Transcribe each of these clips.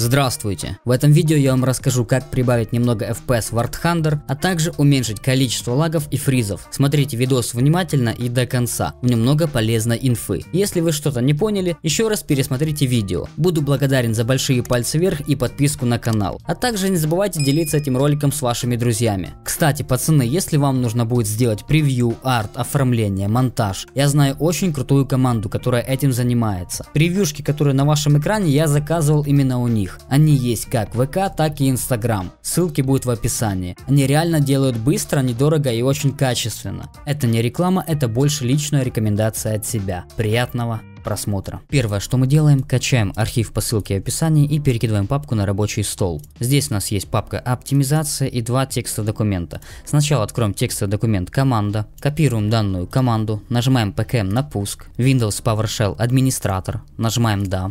Здравствуйте! В этом видео я вам расскажу, как прибавить немного FPS в Art Hunter, а также уменьшить количество лагов и фризов. Смотрите видос внимательно и до конца, в нем много полезной инфы. Если вы что-то не поняли, еще раз пересмотрите видео. Буду благодарен за большие пальцы вверх и подписку на канал. А также не забывайте делиться этим роликом с вашими друзьями. Кстати, пацаны, если вам нужно будет сделать превью, арт, оформление, монтаж, я знаю очень крутую команду, которая этим занимается. Превьюшки, которые на вашем экране, я заказывал именно у них них. Они есть как ВК, так и Инстаграм. Ссылки будут в описании. Они реально делают быстро, недорого и очень качественно. Это не реклама, это больше личная рекомендация от себя. Приятного просмотра. Первое, что мы делаем, качаем архив по ссылке в описании и перекидываем папку на рабочий стол. Здесь у нас есть папка «Оптимизация» и два текста документа. Сначала откроем текстовый документ «Команда», копируем данную команду, нажимаем «ПКМ на пуск», Windows PowerShell «Администратор», нажимаем «Да»,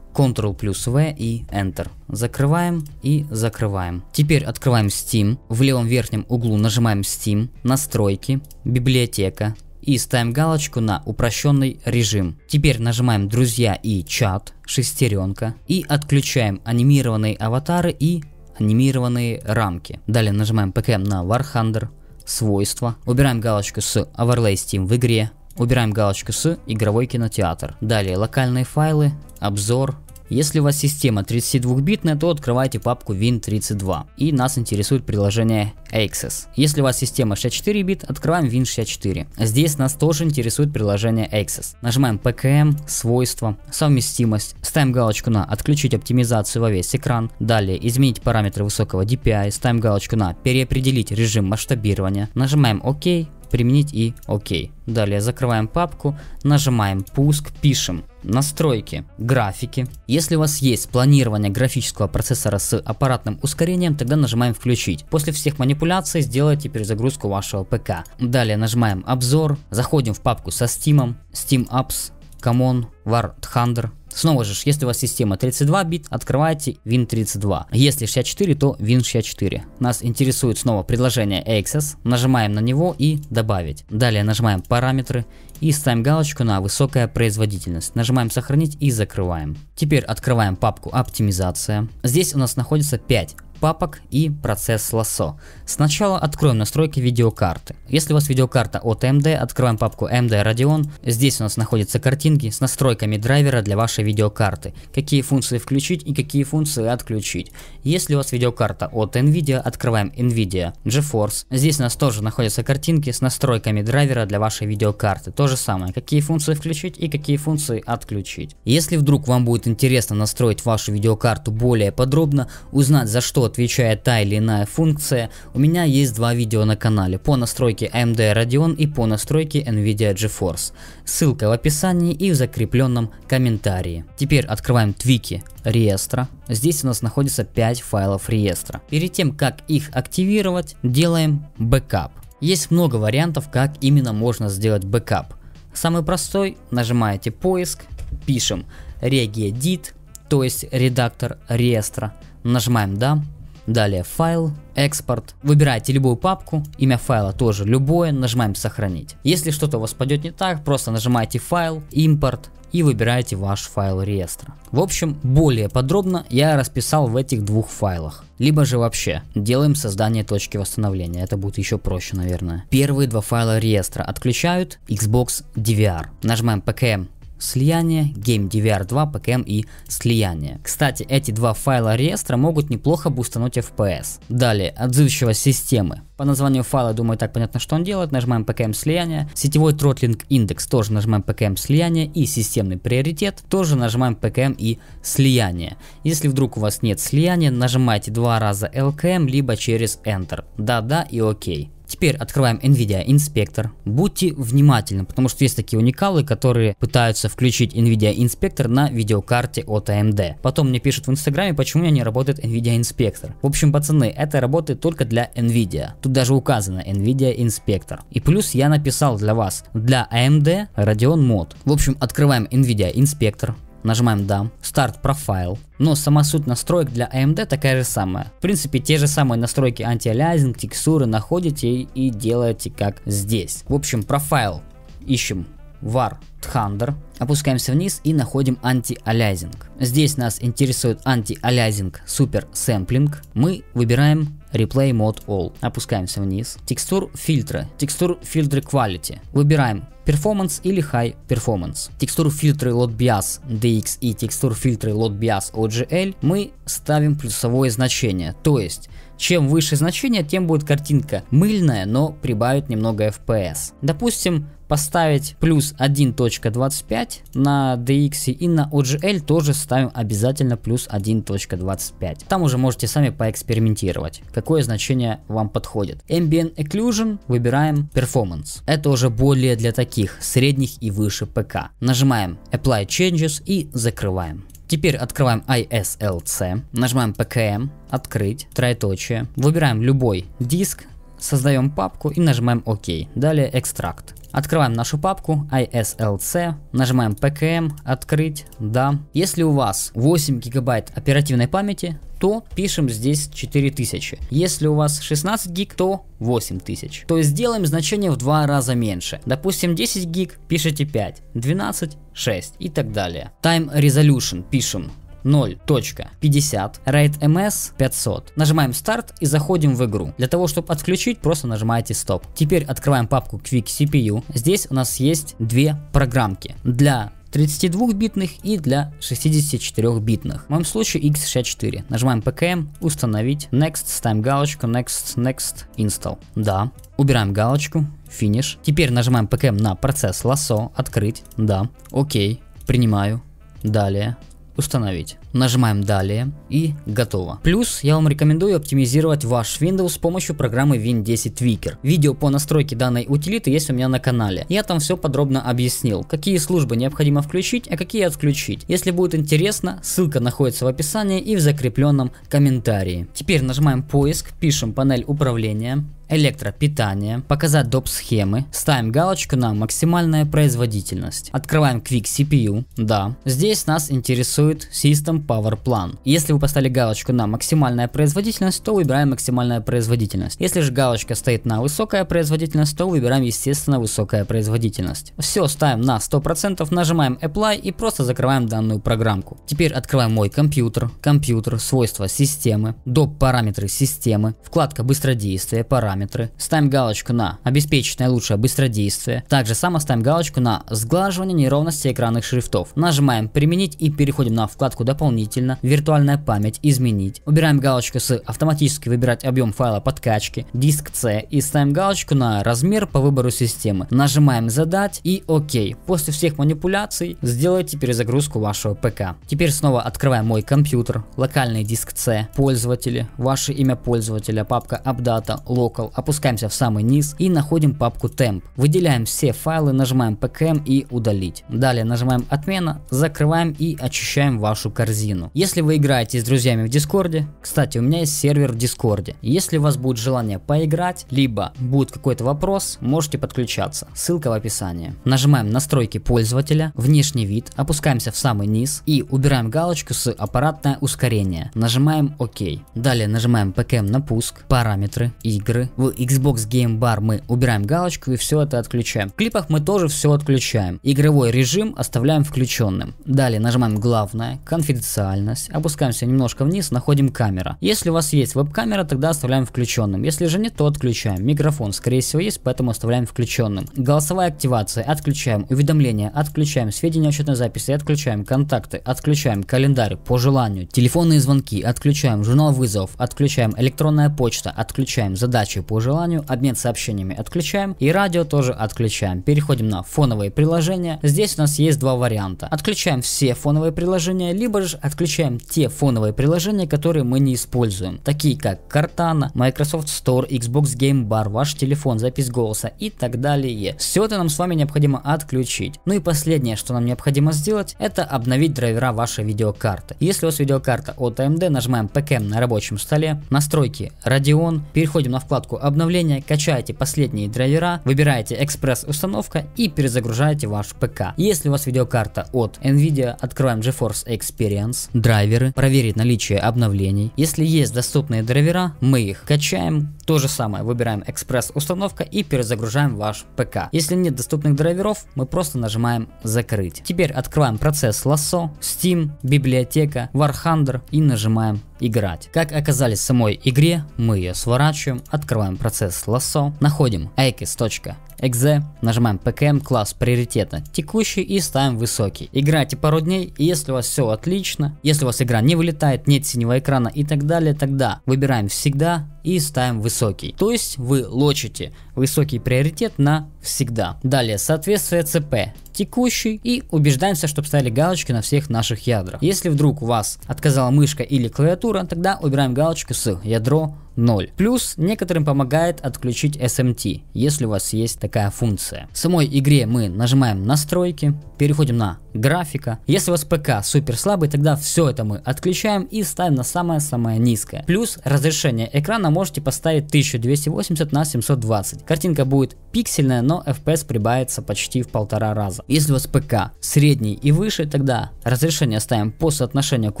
Ctrl плюс V и Enter. Закрываем и закрываем. Теперь открываем Steam. В левом верхнем углу нажимаем Steam, настройки, библиотека и ставим галочку на упрощенный режим. Теперь нажимаем друзья и чат, шестеренка и отключаем анимированные аватары и анимированные рамки. Далее нажимаем ПКМ на War Thunder, свойства, убираем галочку с Overlay Steam в игре, Убираем галочку с «Игровой кинотеатр». Далее локальные файлы, обзор, если у вас система 32-битная, то открывайте папку Win32 и нас интересует приложение Access. Если у вас система 64 бит, открываем Win64. Здесь нас тоже интересует приложение Access. Нажимаем PKM, эм, свойства, совместимость, ставим галочку на отключить оптимизацию во весь экран, далее изменить параметры высокого DPI, ставим галочку на переопределить режим масштабирования, нажимаем ОК, OK, применить и ОК. OK. Далее закрываем папку, нажимаем пуск, пишем настройки, графики. Если у вас есть планирование графического процессора с аппаратным ускорением, тогда нажимаем включить. После всех манипуляций сделайте перезагрузку вашего ПК. Далее нажимаем обзор, заходим в папку со Steam, Steam Apps, Common, War Thunder, Снова же, если у вас система 32 бит, открывайте Win32. Если 64, то Win64. Нас интересует снова предложение Access. Нажимаем на него и добавить. Далее нажимаем параметры и ставим галочку на высокая производительность. Нажимаем сохранить и закрываем. Теперь открываем папку оптимизация. Здесь у нас находится 5 папок и процесс лосо. Сначала откроем настройки видеокарты. Если у вас видеокарта от AMD, открываем папку AMD Radeon. Здесь у нас находятся картинки с настройками драйвера для вашей видеокарты. Какие функции включить и какие функции отключить. Если у вас видеокарта от NVIDIA, открываем NVIDIA GeForce. Здесь у нас тоже находятся картинки с настройками драйвера для вашей видеокарты. То же самое, какие функции включить и какие функции отключить. Если вдруг вам будет интересно настроить вашу видеокарту более подробно, узнать за что что отвечает та или иная функция, у меня есть два видео на канале по настройке AMD Radeon и по настройке Nvidia GeForce. Ссылка в описании и в закрепленном комментарии. Теперь открываем твики реестра. Здесь у нас находится 5 файлов реестра. Перед тем, как их активировать, делаем бэкап. Есть много вариантов, как именно можно сделать бэкап. Самый простой, нажимаете поиск, пишем regedit, то есть редактор реестра, нажимаем да, Далее файл, экспорт. Выбираете любую папку, имя файла тоже любое, нажимаем сохранить. Если что-то у вас пойдет не так, просто нажимаете файл, импорт и выбираете ваш файл реестра. В общем, более подробно я расписал в этих двух файлах. Либо же вообще, делаем создание точки восстановления, это будет еще проще, наверное. Первые два файла реестра отключают Xbox DVR. Нажимаем PKM слияние, GameDVR2, PKM и слияние. Кстати, эти два файла реестра могут неплохо бустануть FPS. Далее, отзывчивость системы. По названию файла, думаю, так понятно, что он делает. Нажимаем PKM слияние. Сетевой тротлинг индекс тоже нажимаем PKM слияние. И системный приоритет тоже нажимаем PKM и слияние. Если вдруг у вас нет слияния, нажимайте два раза LKM, либо через Enter. Да-да и окей. Теперь открываем NVIDIA Inspector. Будьте внимательны, потому что есть такие уникалы, которые пытаются включить NVIDIA Inspector на видеокарте от AMD. Потом мне пишут в инстаграме, почему у меня не работает NVIDIA Inspector. В общем, пацаны, это работает только для NVIDIA. Тут даже указано NVIDIA Inspector. И плюс я написал для вас, для AMD Radeon Mod. В общем, открываем NVIDIA Inspector, нажимаем «Да», «Старт профайл», но сама суть настроек для AMD такая же самая. В принципе, те же самые настройки антиалиазинг, текстуры находите и делаете как здесь. В общем, профайл ищем var thunder, опускаемся вниз и находим антиалиазинг. Здесь нас интересует антиалиазинг супер сэмплинг. Мы выбираем Replay Mode All. Опускаемся вниз. Текстур фильтры. Текстур фильтры Quality. Выбираем Performance или High Performance. Текстур фильтры LotBias DX и текстур фильтры LotBias OGL мы ставим плюсовое значение. То есть, чем выше значение, тем будет картинка мыльная, но прибавит немного FPS. Допустим, поставить плюс 1.25 на DX и на OGL тоже ставим обязательно плюс 1.25. Там уже можете сами поэкспериментировать, какое значение вам подходит. Ambient Occlusion выбираем Performance. Это уже более для таких средних и выше ПК. Нажимаем Apply Changes и закрываем. Теперь открываем ISLC, нажимаем PKM, открыть, троеточие, выбираем любой диск, создаем папку и нажимаем ОК. Далее экстракт. Открываем нашу папку ISLC, нажимаем PKM, открыть, да. Если у вас 8 гигабайт оперативной памяти, то пишем здесь 4000. Если у вас 16 гиг, то 8000. То есть сделаем значение в два раза меньше. Допустим 10 гиг, пишите 5, 12, 6 и так далее. Time Resolution пишем 0.50, Rate MS 500. Нажимаем старт и заходим в игру. Для того, чтобы отключить, просто нажимаете стоп. Теперь открываем папку Quick CPU. Здесь у нас есть две программки. Для 32-битных и для 64-битных. В моем случае x64. Нажимаем PKM, установить, next, ставим галочку, next, next, install. Да. Убираем галочку, finish Теперь нажимаем PKM на процесс лосо, открыть, да. Окей, принимаю. Далее, установить. Нажимаем далее и готово. Плюс я вам рекомендую оптимизировать ваш Windows с помощью программы Win10 Tweaker. Видео по настройке данной утилиты есть у меня на канале. Я там все подробно объяснил, какие службы необходимо включить, а какие отключить. Если будет интересно, ссылка находится в описании и в закрепленном комментарии. Теперь нажимаем поиск, пишем панель управления, электропитание, показать доп. схемы, ставим галочку на максимальная производительность. Открываем Quick CPU, да. Здесь нас интересует System Power Plan. Если вы поставили галочку на максимальная производительность, то выбираем максимальная производительность. Если же галочка стоит на высокая производительность, то выбираем естественно высокая производительность. Все ставим на 100%, нажимаем Apply и просто закрываем данную программку. Теперь открываем мой компьютер, компьютер, свойства системы, доп. параметры системы, вкладка быстродействие, параметры параметры, ставим галочку на обеспечить наилучшее быстродействие, также сам ставим галочку на сглаживание неровности экранных шрифтов. Нажимаем применить и переходим на вкладку дополнительно, виртуальная память, изменить. Убираем галочку с автоматически выбирать объем файла подкачки, диск C и ставим галочку на размер по выбору системы. Нажимаем задать и ОК. После всех манипуляций сделайте перезагрузку вашего ПК. Теперь снова открываем мой компьютер, локальный диск C, пользователи, ваше имя пользователя, папка Updata, Local, Local, опускаемся в самый низ и находим папку temp. Выделяем все файлы, нажимаем pkm и удалить. Далее нажимаем отмена, закрываем и очищаем вашу корзину. Если вы играете с друзьями в дискорде, кстати у меня есть сервер в дискорде. Если у вас будет желание поиграть, либо будет какой-то вопрос, можете подключаться. Ссылка в описании. Нажимаем настройки пользователя, внешний вид, опускаемся в самый низ и убираем галочку с аппаратное ускорение. Нажимаем ОК. Далее нажимаем PKM на пуск, параметры, игры, в Xbox Game Bar мы убираем галочку и все это отключаем. В клипах мы тоже все отключаем. Игровой режим оставляем включенным. Далее нажимаем главное, конфиденциальность, опускаемся немножко вниз, находим камера. Если у вас есть веб-камера, тогда оставляем включенным. Если же нет, то отключаем. Микрофон, скорее всего, есть, поэтому оставляем включенным. Голосовая активация отключаем. Уведомления отключаем. Сведения учетной записи отключаем. Контакты отключаем. Календарь по желанию. Телефонные звонки отключаем. Журнал вызовов отключаем. Электронная почта отключаем. Задачи по желанию, обмен сообщениями отключаем и радио тоже отключаем. Переходим на фоновые приложения. Здесь у нас есть два варианта. Отключаем все фоновые приложения, либо же отключаем те фоновые приложения, которые мы не используем. Такие как Cortana, Microsoft Store, Xbox Game Bar, ваш телефон, запись голоса и так далее. Все это нам с вами необходимо отключить. Ну и последнее, что нам необходимо сделать, это обновить драйвера вашей видеокарты. Если у вас видеокарта от AMD, нажимаем PKM эм на рабочем столе, настройки Radeon, переходим на вкладку ссылку обновления, качаете последние драйвера, выбираете экспресс установка и перезагружаете ваш ПК. Если у вас видеокарта от Nvidia, открываем GeForce Experience, драйверы, проверить наличие обновлений. Если есть доступные драйвера, мы их качаем то же самое, выбираем экспресс-установка и перезагружаем ваш ПК. Если нет доступных драйверов, мы просто нажимаем закрыть. Теперь открываем процесс лассо, Steam, библиотека, Warhammer и нажимаем играть. Как оказались в самой игре, мы ее сворачиваем, открываем процесс лассо, находим akis.exe, нажимаем pkm эм», класс приоритета текущий и ставим высокий. Играйте пару дней, и если у вас все отлично, если у вас игра не вылетает, нет синего экрана и так далее, тогда выбираем всегда и ставим высокий высокий. То есть вы лочите высокий приоритет на всегда. Далее, соответствие ЦП текущий и убеждаемся, чтобы ставили галочки на всех наших ядрах. Если вдруг у вас отказала мышка или клавиатура, тогда убираем галочку с ядро 0. Плюс некоторым помогает отключить SMT, если у вас есть такая функция. В самой игре мы нажимаем настройки, переходим на графика. Если у вас ПК супер слабый, тогда все это мы отключаем и ставим на самое-самое низкое. Плюс разрешение экрана можете поставить 1280 на 720. Картинка будет пиксельная, но FPS прибавится почти в полтора раза. Если у вас ПК средний и выше, тогда разрешение ставим по соотношению к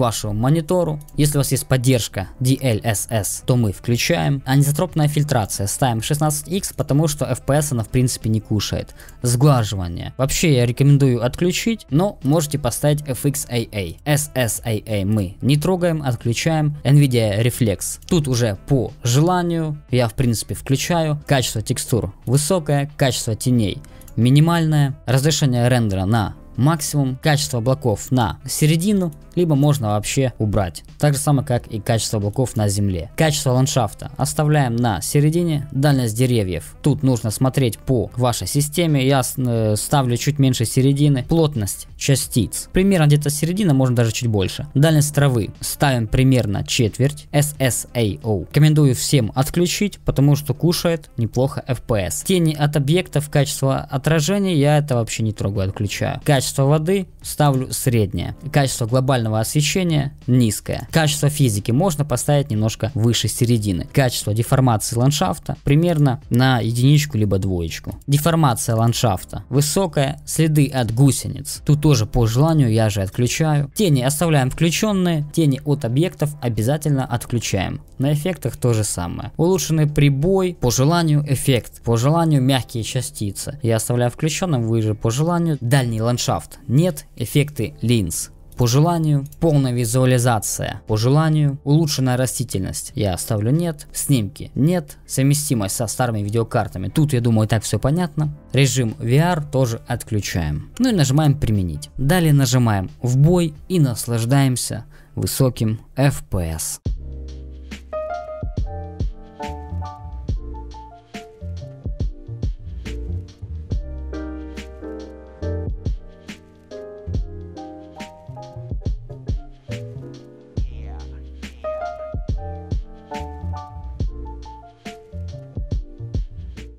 вашему монитору. Если у вас есть поддержка DLSS, то мы в Включаем. Анизотропная фильтрация. Ставим 16x, потому что FPS она в принципе не кушает. Сглаживание. Вообще я рекомендую отключить, но можете поставить FXAA. SSAA мы не трогаем, отключаем. NVIDIA Reflex. Тут уже по желанию я в принципе включаю. Качество текстур высокое, качество теней минимальное. Разрешение рендера на максимум качество облаков на середину, либо можно вообще убрать. Так же самое, как и качество облаков на земле. Качество ландшафта оставляем на середине, дальность деревьев. Тут нужно смотреть по вашей системе, я э, ставлю чуть меньше середины. Плотность частиц, примерно где-то середина, можно даже чуть больше. Дальность травы ставим примерно четверть, SSAO. Рекомендую всем отключить, потому что кушает неплохо FPS. Тени от объектов, качество отражения, я это вообще не трогаю, отключаю. Качество Качество воды ставлю среднее. Качество глобального освещения низкое. Качество физики можно поставить немножко выше середины. Качество деформации ландшафта примерно на единичку либо двоечку. Деформация ландшафта высокая, следы от гусениц. Тут тоже по желанию я же отключаю. Тени оставляем включенные, тени от объектов обязательно отключаем. На эффектах то же самое. Улучшенный прибой, по желанию эффект, по желанию мягкие частицы. Я оставляю включенным, вы же по желанию дальний ландшафт ландшафт. Нет эффекты линз. По желанию полная визуализация. По желанию улучшенная растительность. Я оставлю нет. Снимки нет. Совместимость со старыми видеокартами. Тут я думаю так все понятно. Режим VR тоже отключаем. Ну и нажимаем применить. Далее нажимаем в бой и наслаждаемся высоким FPS.